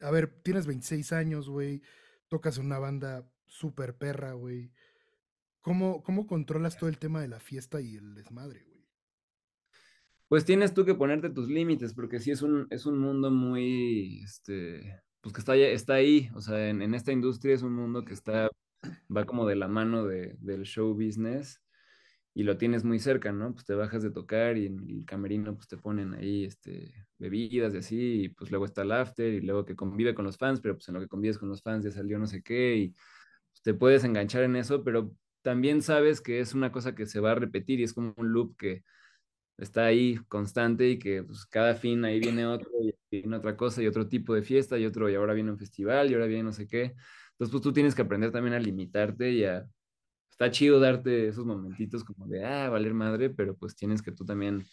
a ver, tienes 26 años, güey, tocas una banda súper perra, güey. ¿Cómo, controlas todo el tema de la fiesta y el desmadre, güey? Pues tienes tú que ponerte tus límites, porque sí es un, es un mundo muy, este, pues que está, está ahí, o sea, en, esta industria es un mundo que está, va como de la mano del show business y lo tienes muy cerca, ¿no? Pues te bajas de tocar y en el camerino pues te ponen ahí este, bebidas y así, y pues luego está el after y luego que convive con los fans, pero pues en lo que convives con los fans ya salió no sé qué y pues, te puedes enganchar en eso, pero también sabes que es una cosa que se va a repetir y es como un loop que está ahí constante y que pues cada fin ahí viene otro y viene otra cosa y otro tipo de fiesta y otro y ahora viene un festival y ahora viene no sé qué. Entonces pues tú tienes que aprender también a limitarte y a está chido darte esos momentitos como de, ah, valer madre, pero pues tienes que tú también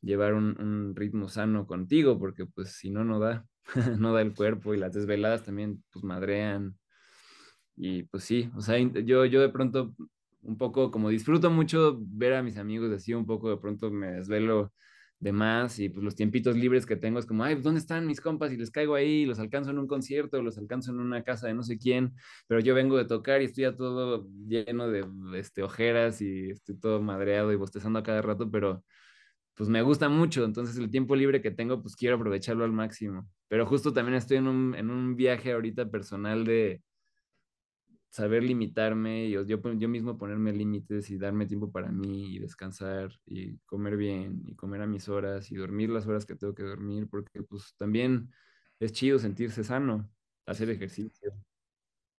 llevar un, un ritmo sano contigo, porque pues si no, no da, no da el cuerpo y las desveladas también pues madrean. Y pues sí, o sea, yo, yo de pronto un poco como disfruto mucho ver a mis amigos así, un poco de pronto me desvelo demás y pues los tiempitos libres que tengo es como, ay, pues, ¿dónde están mis compas? Y les caigo ahí, los alcanzo en un concierto, los alcanzo en una casa de no sé quién, pero yo vengo de tocar y estoy ya todo lleno de este, ojeras y estoy todo madreado y bostezando a cada rato, pero pues me gusta mucho, entonces el tiempo libre que tengo pues quiero aprovecharlo al máximo, pero justo también estoy en un, en un viaje ahorita personal de saber limitarme y yo, yo mismo ponerme límites y darme tiempo para mí y descansar y comer bien y comer a mis horas y dormir las horas que tengo que dormir, porque pues también es chido sentirse sano, hacer ejercicio.